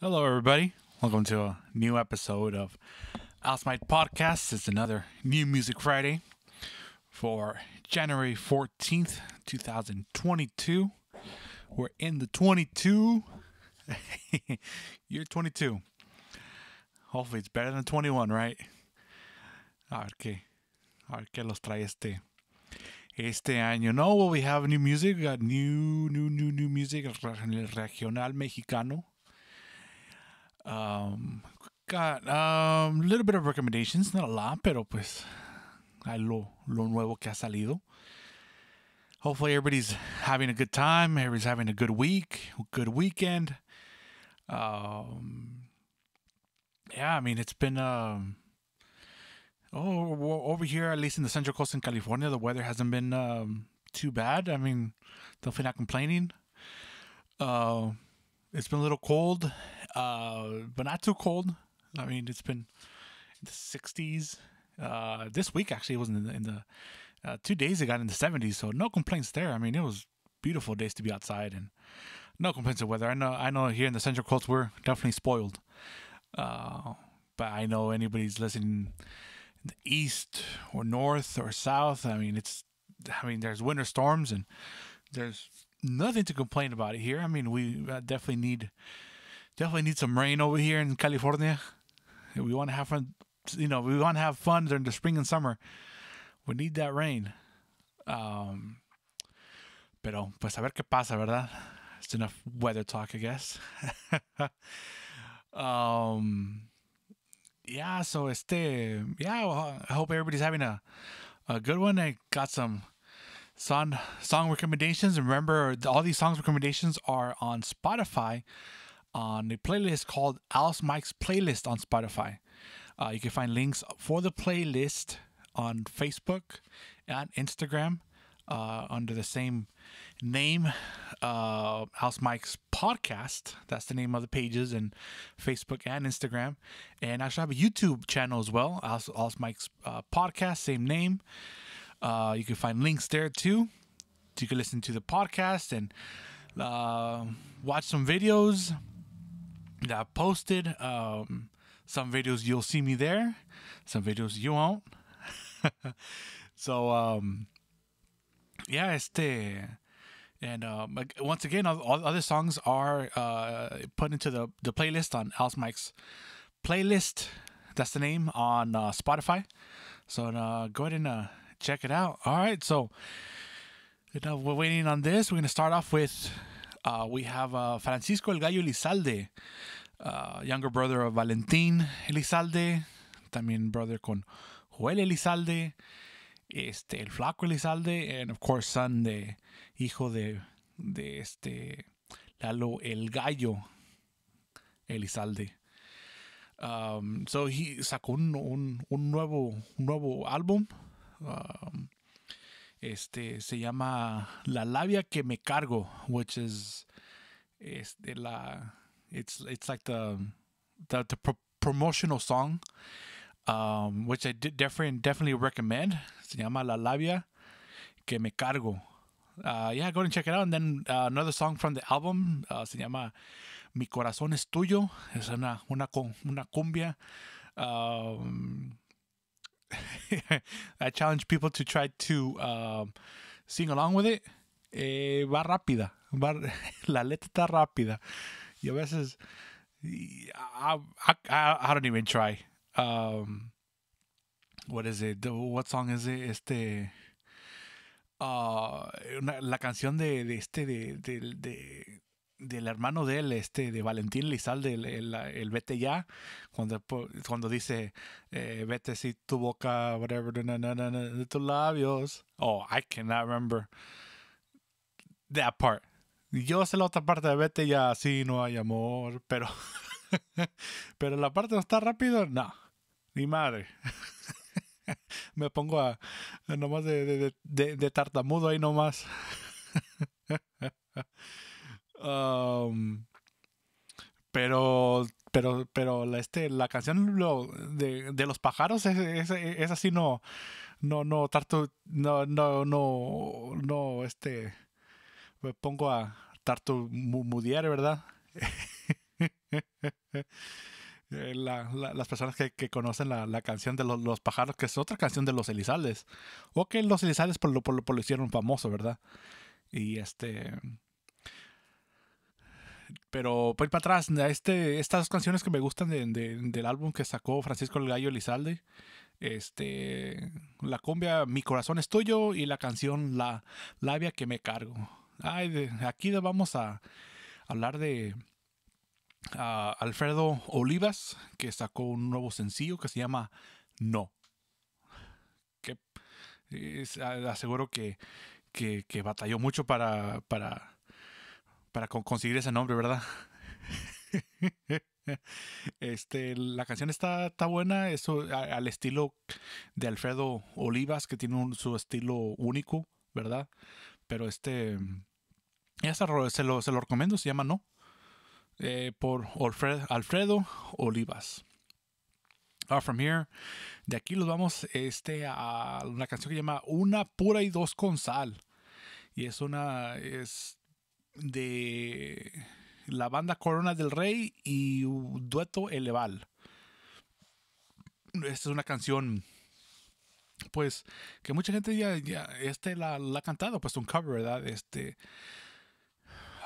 Hello, everybody. Welcome to a new episode of Alsmite Podcast. It's another New Music Friday for January 14th, 2022. We're in the 22, year 22. Hopefully, it's better than 21, right? A ver qué, a ver qué los trae este, este año. No, well, we have new music. We got new, new, new, new music regional mexicano. Um, got a um, little bit of recommendations, not a lot, pero pues lo, lo nuevo que ha salido. Hopefully everybody's having a good time, everybody's having a good week, good weekend. Um, yeah, I mean it's been um, oh over here at least in the Central Coast in California, the weather hasn't been um, too bad. I mean, definitely not complaining. Uh, it's been a little cold uh, but not too cold. I mean, it's been the 60s. Uh, this week actually it wasn't in the, in the uh, two days it got in the 70s, so no complaints there. I mean, it was beautiful days to be outside and no complaints of weather. I know I know here in the Central Coast we're definitely spoiled. Uh, but I know anybody's listening in the east or north or south. I mean, it's I mean, there's winter storms and there's nothing to complain about it here. I mean, we uh, definitely need definitely need some rain over here in California. We want to have fun, you know, we want to have fun during the spring and summer. We need that rain. Um, pero, pues a ver qué pasa, ¿verdad? It's enough weather talk, I guess. um, yeah, so este, yeah, well, I hope everybody's having a, a good one. I got some song, song recommendations. Remember, all these songs recommendations are on Spotify on a playlist called Alice Mike's Playlist on Spotify. Uh, you can find links for the playlist on Facebook and Instagram uh, under the same name, uh, Mike's Podcast. That's the name of the pages and Facebook and Instagram. And I should have a YouTube channel as well, Alice Mike's uh, Podcast, same name. Uh, you can find links there too. You can listen to the podcast and uh, watch some videos that I posted. Um, some videos you'll see me there, some videos you won't. so, um, yeah, este. And um, once again, all, other songs are uh, put into the, the playlist on Al's Mike's playlist. That's the name on uh, Spotify. So uh, go ahead and uh, check it out. All right, so now we're waiting on this. We're going to start off with Ah, we have ah, Francisco El Gallo Elizalde, ah, younger brother of Valentín Elizalde, también brother con Joel Elizalde, este, el flaco Elizalde, and of course son de hijo de, este Lalo El Gallo Elizalde. Um, so he sacó un, nuevo, nuevo álbum. Um, este se llama La labia que me cargo, which is este la it's it's like the the, promotional song um, which I did definitely definitely recommend. Se llama La labia que me cargo. Uh, yeah, go and check it out. And then uh, another song from the album uh, se llama Mi corazón es tuyo. Es una una una cumbia. Um, I challenge people to try to um, sing along with it. Eh, va rápida, la letra está rápida. Y a veces, I, don't even try. Um, what is it? What song is it? Este, uh, la canción de, de este, de, de, de del hermano de él, este, de Valentín Lizalde, el, el, vete ya, cuando, cuando dice, eh, vete si tu boca, whatever, de tus labios. Oh, I cannot remember that part. Yo sé la otra parte de vete ya, así no hay amor, pero, pero la parte no está rápido, no, ni madre. Me pongo a, nomás de, de, de tartamudo ahí nomás. Um, pero, pero, pero la, este, la canción de, los pájaros es, así, no, no, no, tartu, no, no, no, no, este, me pongo a mudiar, ¿verdad? Eh, las personas que, conocen la, canción de los, pájaros, que es otra canción de los Elizales O que los Elizales por lo hicieron famoso, ¿verdad? Y este pero pues, ir para atrás a este, estas dos canciones que me gustan del álbum que sacó Francisco El Gallo Elizalde. Este, la cumbia Mi corazón es tuyo y la canción La labia que me cargo. Ay, aquí vamos a hablar de Alfredo Olivas, que sacó un nuevo sencillo que se llama No. Que aseguro que, que, batalló mucho para para conseguir ese nombre, ¿verdad? Este, la canción está, buena, eso al estilo de Alfredo Olivas, que tiene su estilo único, ¿verdad? Pero este, esa se, lo, recomiendo, se llama No, eh, por Alfredo Olivas. Ah, from here, de aquí los vamos este, a una canción que se llama Una pura y dos con sal. Y es una, es, de la banda Corona del Rey y dueto Eleval. Esta es una canción, pues, que mucha gente ya, este la, ha cantado, pues un cover, ¿verdad? Este,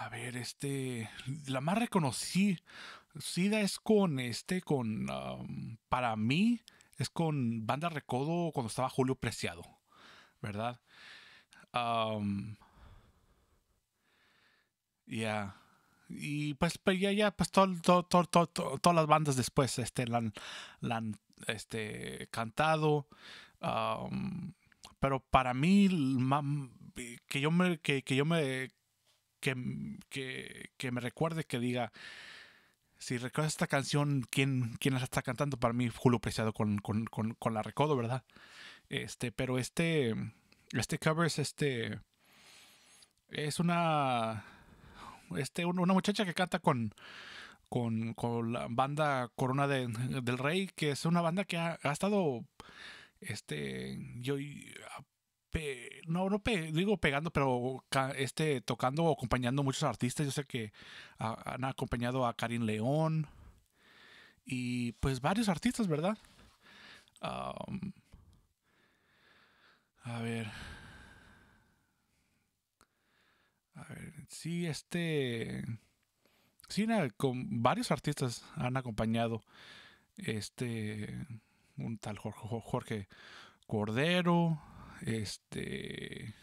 a ver, este, la más reconocida es con, este, con, um, para mí, es con Banda Recodo cuando estaba Julio Preciado, ¿verdad? Um, ya Y pues, pues, ya, ya, pues todas las bandas después este, la, han este, cantado. pero para mí, que yo me, que, que yo me, que, que, me recuerde que diga, si recuerdas esta canción, ¿quién, quién la está cantando? Para mí, Julio Preciado con, la Recodo, ¿verdad? Este, pero este, este cover es este, es una este, una muchacha que canta con, con, la banda Corona del Rey, que es una banda que ha, estado, este, yo, ah, no, digo pegando, pero este, tocando o acompañando muchos artistas. Yo sé que han acompañado a Karin León y pues varios artistas, ¿verdad? a ver. A ver sí, este. Sí, con varios artistas han acompañado. Este. Un tal Jorge, Cordero. Este.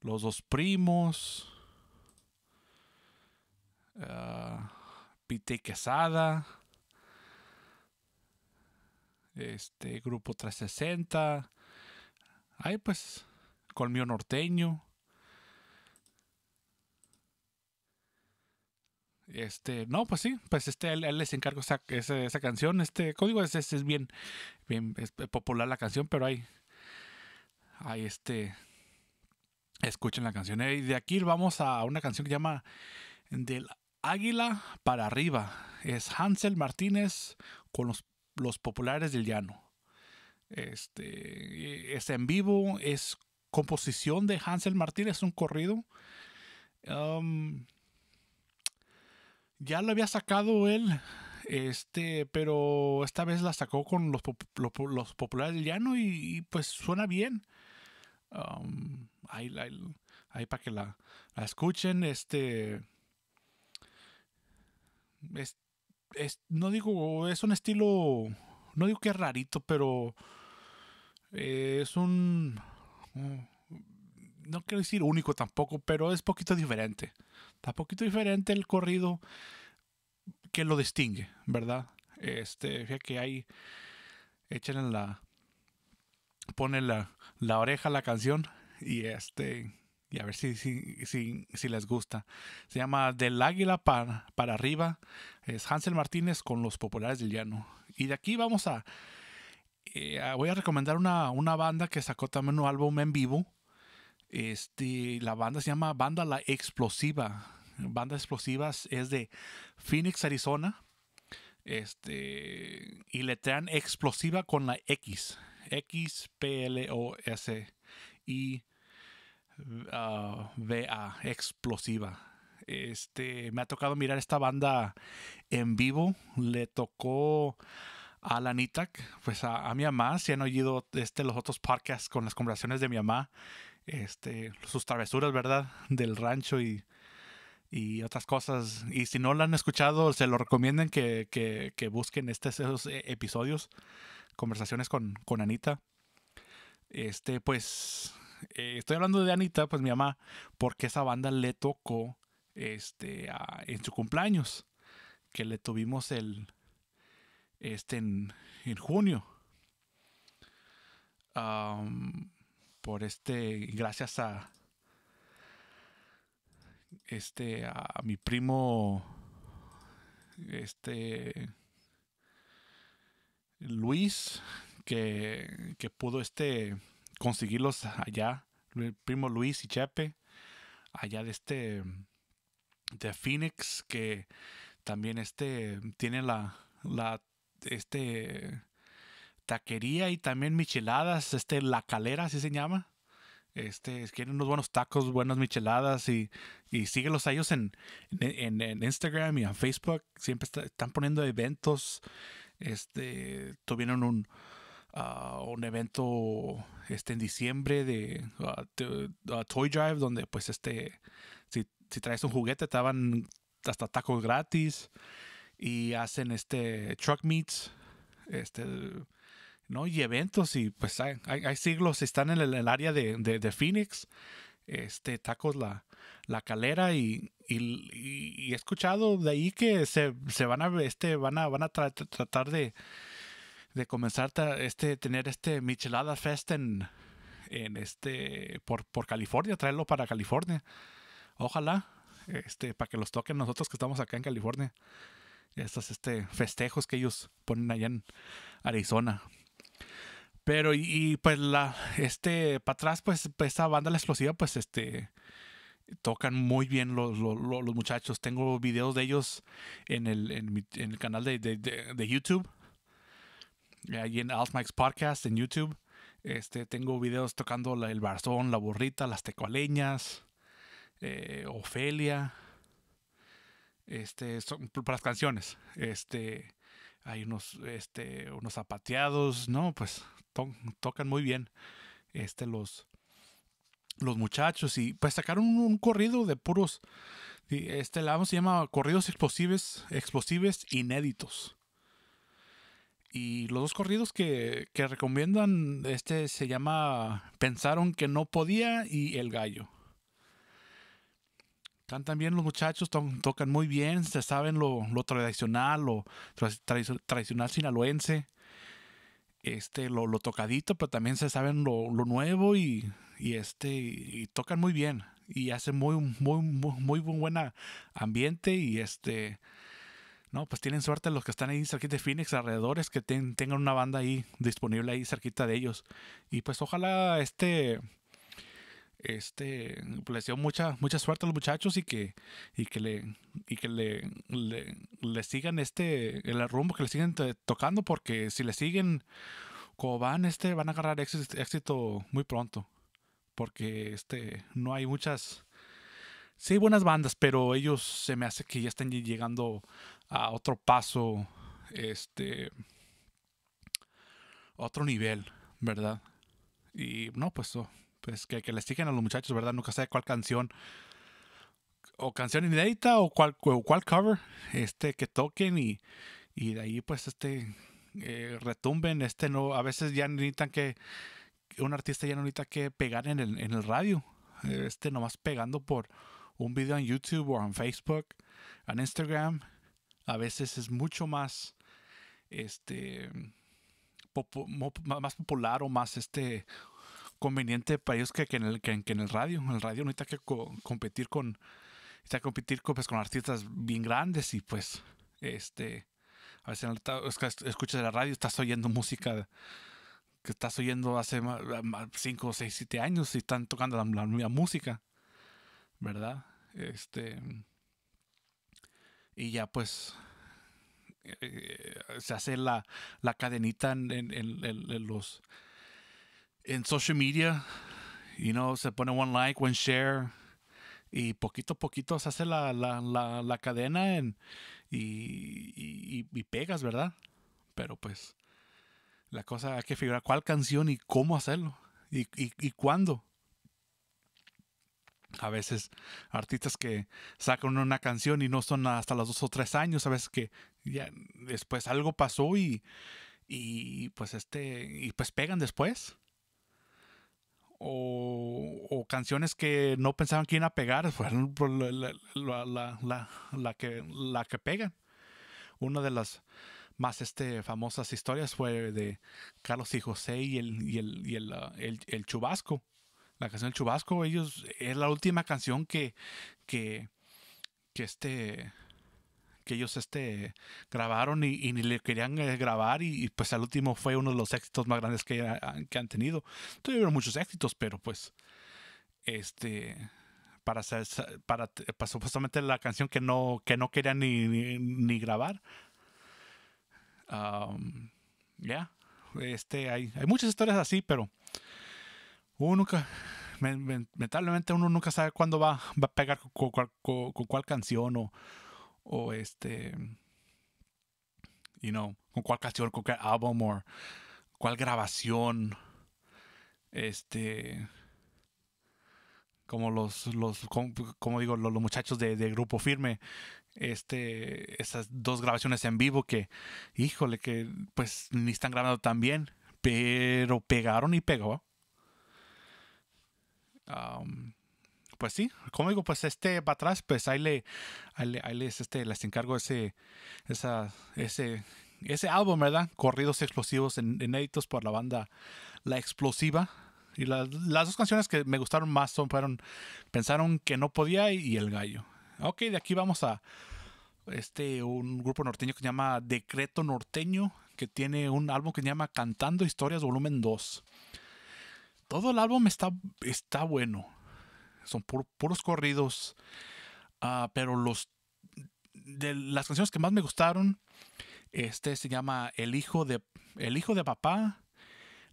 Los dos primos. Ah, Pite Quesada. Este. Grupo 360. ahí pues. Colmio Norteño. Este, no, pues sí, pues este, él, les encargo esa, canción. Este código es, bien, bien eh, popular la canción, pero hay, este, escuchen la canción. Y de aquí vamos a una canción que llama Del Águila para Arriba. Es Hansel Martínez con los, populares del llano. Este, es en vivo, es composición de Hansel Martínez, un corrido. Um, ya lo había sacado él, este, pero esta vez la sacó con los, los, populares del llano y, pues suena bien. Um, ahí, para que la, escuchen, este, es, no digo, es un estilo, no digo que es rarito, pero es un, no quiero decir único tampoco, pero es poquito diferente está poquito diferente el corrido que lo distingue, ¿verdad? Este, fíjate que hay, echen en la, ponen la, oreja a la canción y este, y a ver si, si les gusta. Se llama Del Águila para, para arriba, es Hansel Martínez con los populares del llano. Y de aquí vamos a, eh, voy a recomendar una, una banda que sacó también un álbum en vivo este, la banda se llama Banda La Explosiva. Banda Explosivas es de Phoenix, Arizona. Este, y traen explosiva con la X. X, P, L, O, S, I, ah, V, A. Explosiva. Este, me ha tocado mirar esta banda en vivo. Le tocó a la NITAC, pues a, mi mamá. Si han oído este, los otros podcasts con las conversaciones de mi mamá, este, sus travesuras, ¿verdad? Del rancho y, otras cosas. Y si no lo han escuchado, se lo recomiendan que, busquen estos eh, episodios, conversaciones con, con Anita. Este, pues, eh, estoy hablando de Anita, pues mi mamá, porque esa banda le tocó este, en su cumpleaños, que le tuvimos el, este, en, en junio por este, gracias a este, a mi primo, este, Luis, que, que pudo este, conseguirlos allá, el primo Luis y Chepe, allá de este, de Phoenix, que también este, tiene la, la, este, taquería y también micheladas, este, la calera, así se llama. Este, quieren unos buenos tacos, buenas micheladas y, y síguelos a ellos en, en, Instagram y en Facebook. Siempre están poniendo eventos. Este, tuvieron un, ah, un evento este, en diciembre de, ah, ah, Toy Drive, donde pues este, si, si traes un juguete te daban hasta tacos gratis y hacen este truck meets. Este, ¿no? Y eventos, y pues hay, hay, siglos, están en el, área de, Phoenix, este, tacos la, la calera, y, he escuchado de ahí que se, van a, este, van a, van a tratar de, comenzar a este, tener este Michelada Fest en, en este, por, California, traerlo para California. Ojalá, este, para que los toquen nosotros que estamos acá en California. Estos este, festejos que ellos ponen allá en Arizona. Pero, y, pues la, este, para atrás, pues, pues, esta banda, la explosiva, pues, este, tocan muy bien los, los, muchachos. Tengo videos de ellos en el, en el canal de, de, de, YouTube, ahí en Alt Mike's Podcast, en YouTube. Este, tengo videos tocando el barzón, la burrita, las tecualeñas, eh, Ofelia, este, son, para las canciones. Este, hay unos, este, unos zapateados, ¿no? Pues tocan muy bien este, los, los muchachos y pues sacaron un, corrido de puros, este, la se llama Corridos explosivos Inéditos. Y los dos corridos que, que recomiendan, este se llama Pensaron que no podía y El Gallo. Cantan bien los muchachos, tocan muy bien, se saben lo, tradicional, lo tradicional sinaloense, este, lo, tocadito, pero también se saben lo, nuevo y, este, tocan muy bien y hacen muy, muy, muy, muy buen ambiente y este, no, pues tienen suerte los que están ahí cerquita de Phoenix, alrededores, que tengan una banda ahí disponible ahí cerquita de ellos. Y pues ojalá este este, les dio mucha, mucha suerte a los muchachos y que, y que le, y que le, le, sigan este, el rumbo que le siguen tocando, porque si le siguen como van, este, van a agarrar éxito, muy pronto, porque este, no hay muchas, sí hay buenas bandas, pero ellos se me hace que ya están llegando a otro paso, este, otro nivel, ¿verdad? Y no, pues... Oh, pues que, les digan a los muchachos, ¿verdad? Nunca sabe cuál canción o canción inédita o cuál, cover este, que toquen y, de ahí pues este eh, retumben, este no, a veces ya necesitan que, un artista ya no necesita que pegar en el, radio, eh, este nomás pegando por un video en YouTube o en Facebook, en Instagram, a veces es mucho más este más popular o más este conveniente para ellos que, en, el, que, en el radio. En el radio no hay que competir con, está competir con, pues, con artistas bien grandes y pues este a veces escuchas la radio estás oyendo música que estás oyendo hace 5, 6, 7 años y están tocando la, misma música ¿verdad? este y ya pues eh, eh, se hace la, la cadenita en, en, en los en social media, you know, se pone one like, one share, y poquito a poquito se hace la, la, la, cadena en, y, pegas, ¿verdad? Pero pues la cosa hay que figurar cuál canción y cómo hacerlo y, cuándo. A veces artistas que sacan una canción y no son hasta los dos o tres años, a veces que ya después algo pasó y, y pues este y pues pegan después o, canciones que no pensaban que iban a pegar, fueron la, que, la que pegan. Una de las más este, famosas historias fue de Carlos y José y el, y el, ah, Chubasco. La canción El Chubasco, ellos, es la última canción que, que, que este, ellos este, grabaron y, ni le querían eh, grabar y, pues al último fue uno de los éxitos más grandes que, que han tenido. Tuvieron muchos éxitos, pero pues este para, para, para, supuestamente la canción que no, que no querían ni, ni, grabar. ya, este, hay, hay muchas historias así, pero uno nunca, mentalmente uno nunca sabe cuándo va, va a pegar con cuál canción o, o este, you know, con cuál canción, con qué álbum o cuál grabación, este, como los, los como, digo, los, muchachos de, de, Grupo Firme, este, esas dos grabaciones en vivo que, híjole, que pues ni están grabando tan bien, pero pegaron y pegó. Um, pues sí, como digo, pues este para atrás, pues ahí, le, les, este, les encargo ese, ese, ese álbum, ¿verdad? Corridos explosivos en, inéditos por la banda La Explosiva. Y las dos canciones que me gustaron más son, fueron Pensaron que no podía y, El Gallo. Ok, de aquí vamos a este, un grupo norteño que se llama Decreto Norteño, que tiene un álbum que se llama Cantando Historias Volumen 2. Todo el álbum está, está bueno son puros corridos, ah, pero los de las canciones que más me gustaron, este se llama El hijo de El hijo de papá,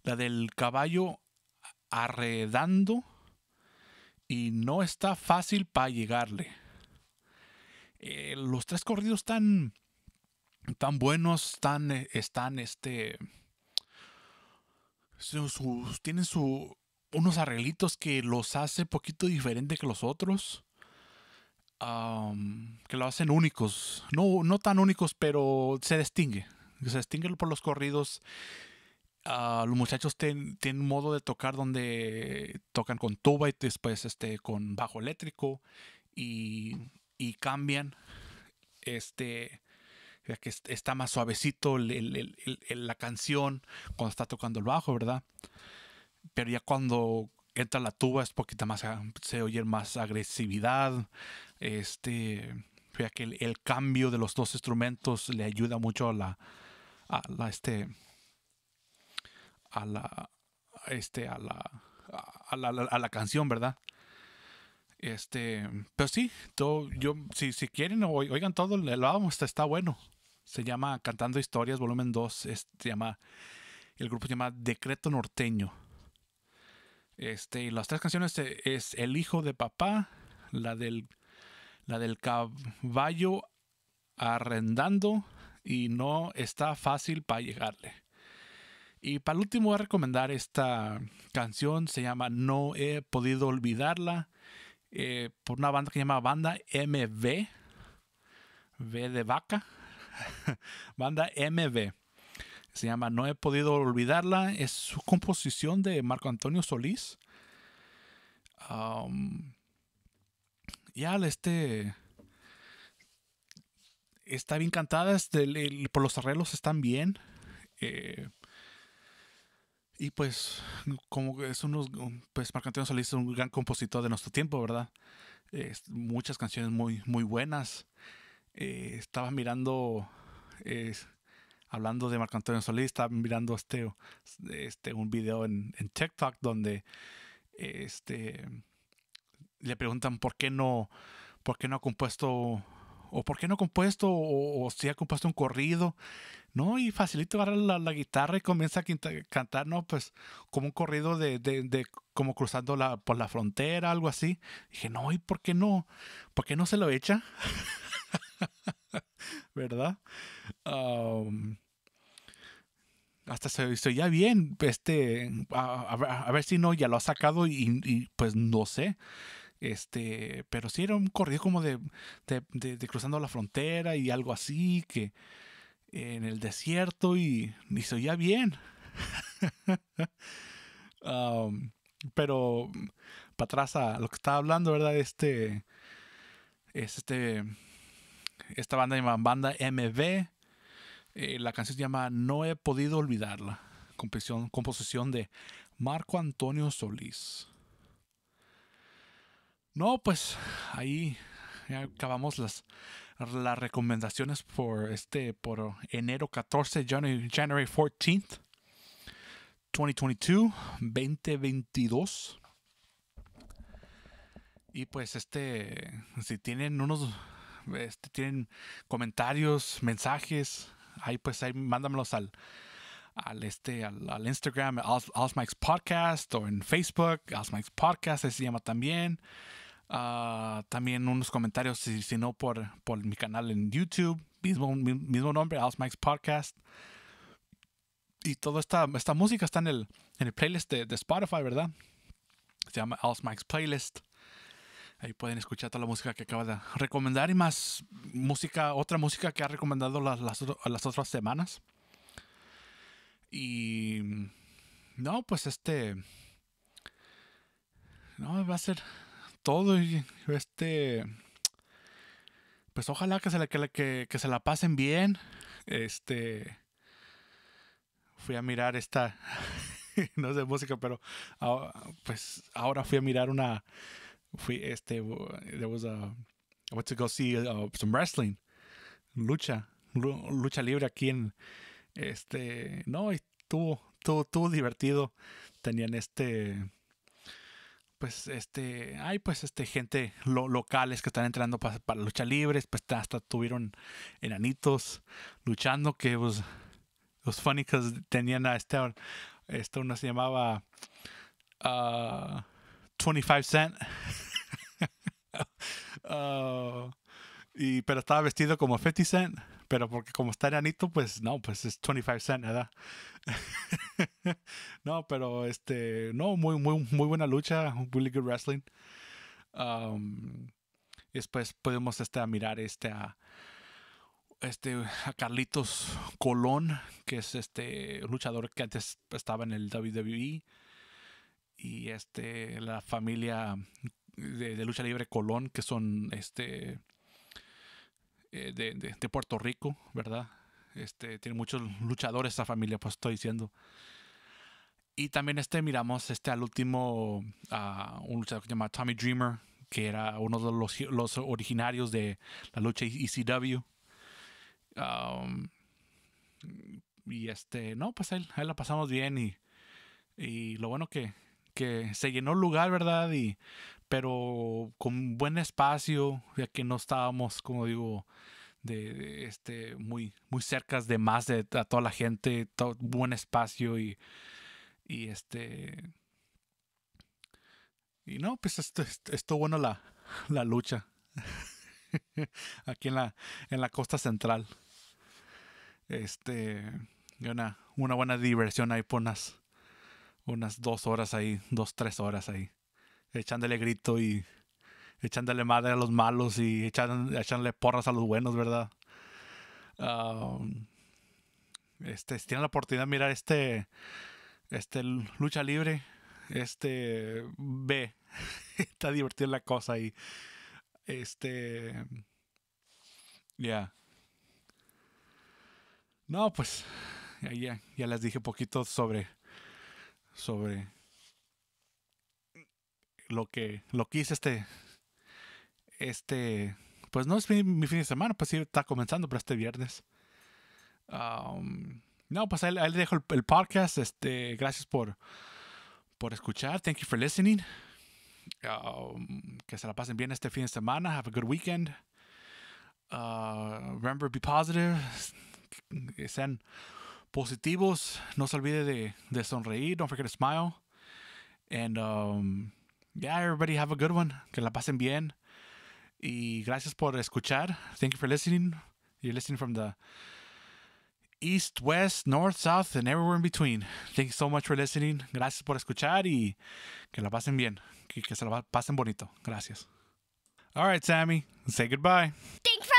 la del caballo arredando y no está fácil para llegarle. Eh, los tres corridos tan tan buenos, tan están este tienen su unos arreglitos que los hace poquito diferente que los otros. que lo hacen únicos. No, no tan únicos, pero se distingue. Se distingue por los corridos. Ah, los muchachos tienen un modo de tocar donde tocan con tuba y después este, con bajo eléctrico y, cambian. Este, que está más suavecito la canción cuando está tocando el bajo, ¿verdad? Pero ya cuando entra la tuba es poquita más, se oye más agresividad. Este, ya que el, cambio de los dos instrumentos le ayuda mucho a la, a la, este, a la, este, a la, a la, a la, canción, ¿verdad? Este, pero sí, yo, si, si quieren, oigan todo, el álbum está, bueno. Se llama Cantando Historias, volumen 2, se llama, el grupo se llama Decreto Norteño. Este, y las tres canciones eh, es El hijo de papá, la del, la del caballo arrendando y no está fácil para llegarle. Y para el último voy a recomendar esta canción, se llama No he podido olvidarla, eh, por una banda que se llama Banda MV, V de vaca, Banda MV. Se llama No he podido olvidarla. Es su composición de Marco Antonio Solís. ya este está bien cantada, por los arreglos están bien. Eh, y pues, como es unos, pues Marco Antonio Solís es un gran compositor de nuestro tiempo, ¿verdad? muchas canciones muy, muy buenas. Eh, estaba mirando hablando de Marco Antonio Solís, estaba mirando este, este, un video en, en TikTok donde este, le preguntan por qué no, por qué no ha compuesto o por qué no ha compuesto o, si ha compuesto un corrido, ¿no? Y facilita agarra la, guitarra y comienza a cantar, ¿no? Pues como un corrido de, de, de, como cruzando la, por la frontera, algo así. Dije, no, ¿y por qué no? ¿Por qué no se lo echa? ¿verdad? hasta se, oía ya bien, este, a, ver si no, ya lo ha sacado y, pues no sé. Este, pero sí era un corrido como de, cruzando la frontera y algo así, que en el desierto y, se oía bien. pero para atrás a lo que estaba hablando, ¿verdad? Este, este esta banda se llama Banda MB. Eh, la canción se llama No he podido olvidarla. Composición, composición de Marco Antonio Solís. No, pues ahí acabamos las, las recomendaciones por este por enero 14, January, 14 2022, 2022. Y pues este, si tienen unos este, tienen comentarios, mensajes, ahí pues ahí mándamelos al, al, este, al, Instagram, Mike's Podcast o en Facebook, Mike's Podcast, se llama también. Ah, también unos comentarios, si, si, no, por, por mi canal en YouTube, mismo, mismo nombre, Mike's Podcast. Y toda esta, esta música está en el, en el playlist de, Spotify, ¿verdad? Se llama Mike's Playlist. Ahí pueden escuchar toda la música que acaba de recomendar y más música, otra música que ha recomendado las, las, otras semanas. Y no, pues este. No, va a ser todo. este. Pues ojalá que se, la, que, que, se la pasen bien. Este. Fui a mirar esta. no es de música, pero. Ah, pues ahora fui a mirar una fui este there was a I to go see some wrestling lucha lucha libre aquí en este no estuvo todo todo divertido tenían este pues este hay pues este gente locales que están entrando para, lucha libre pues hasta tuvieron enanitos luchando que pues, was, los funny tenían a este, esto uno se llamaba uh, 25 Cent. Oh, pero estaba vestido como 50 Cent, pero porque como está anito pues no, pues es 25 Cent, ¿verdad? no, pero este, no, muy, muy, muy buena lucha, really good wrestling. Um, después podemos este, mirar este a, este a Carlitos Colón, que es este luchador que antes estaba en el WWE y este, la familia de, lucha libre Colón, que son este, eh, de, Puerto Rico, ¿verdad? Este, tiene muchos luchadores esta familia, pues estoy diciendo. Y también este miramos este al último, a un luchador que se llama Tommy Dreamer, que era uno de los, los originarios de la lucha ECW. Um, y este, no, pues ahí, él la pasamos bien y, y lo bueno que que se llenó el lugar, ¿verdad? Y, pero con buen espacio, ya que no estábamos, como digo, de, este, muy, muy cercas de más de, a toda la gente, todo, buen espacio y, y este... Y no, pues esto, esto, bueno la, la lucha aquí en la, en la costa central. Este, una, una buena diversión ahí por unas dos horas ahí, dos, tres horas ahí, echándole grito y echándole madre a los malos y echándole, porras a los buenos, ¿verdad? este, si tienen la oportunidad de mirar este, este lucha libre, este ve, está divertida la cosa y este, ya. No, pues ya, ya les dije poquito sobre sobre lo que, lo que hice este, este, pues no es mi, fin de semana, pues sí está comenzando, para este viernes. no, pues ahí, dejo el, podcast. Este, gracias por, por escuchar. Thank you for listening. que se la pasen bien este fin de semana. Have a good weekend. Ah, remember, be positive. Sean positivos. No se olvide de, de sonreír. Don't forget to smile. And um, yeah, everybody have a good one. Que la pasen bien. Y gracias por escuchar. Thank you for listening. You're listening from the east, west, north, south, and everywhere in between. Thank you so much for listening. Gracias por escuchar y que la pasen bien. Que, se la pasen bonito. Gracias. All right, Sammy. Say goodbye. for